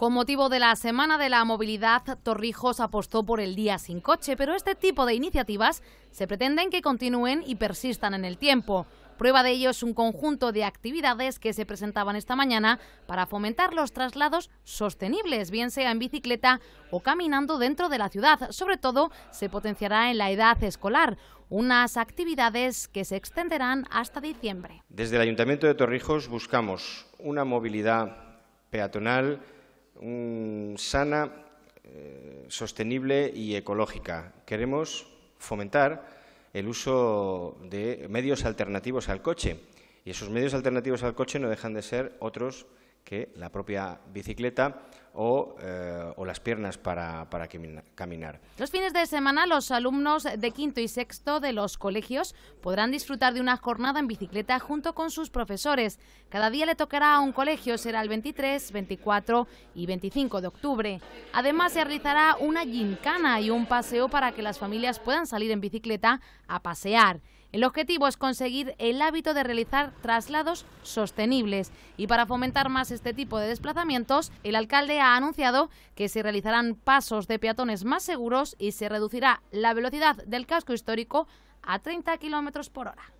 Con motivo de la Semana de la Movilidad, Torrijos apostó por el Día sin Coche, pero este tipo de iniciativas se pretenden que continúen y persistan en el tiempo. Prueba de ello es un conjunto de actividades que se presentaban esta mañana para fomentar los traslados sostenibles, bien sea en bicicleta o caminando dentro de la ciudad. Sobre todo se potenciará en la edad escolar, unas actividades que se extenderán hasta diciembre. Desde el Ayuntamiento de Torrijos buscamos una movilidad peatonal sana, eh, sostenible y ecológica. Queremos fomentar el uso de medios alternativos al coche. Y esos medios alternativos al coche no dejan de ser otros que la propia bicicleta o, eh, o, las piernas para, para, caminar. Los fines de semana los alumnos de quinto y sexto de los colegios podrán disfrutar de una jornada en bicicleta junto con sus profesores. Cada día le tocará a un colegio, será el 23, 24 y 25 de octubre. Además se realizará una gincana y un paseo para que las familias puedan salir en bicicleta a pasear. El objetivo es conseguir el hábito de realizar traslados sostenibles y para fomentar más este tipo de desplazamientos, el alcalde ha anunciado que se realizarán pasos de peatones más seguros y se reducirá la velocidad del casco histórico a 30 kilómetros por hora.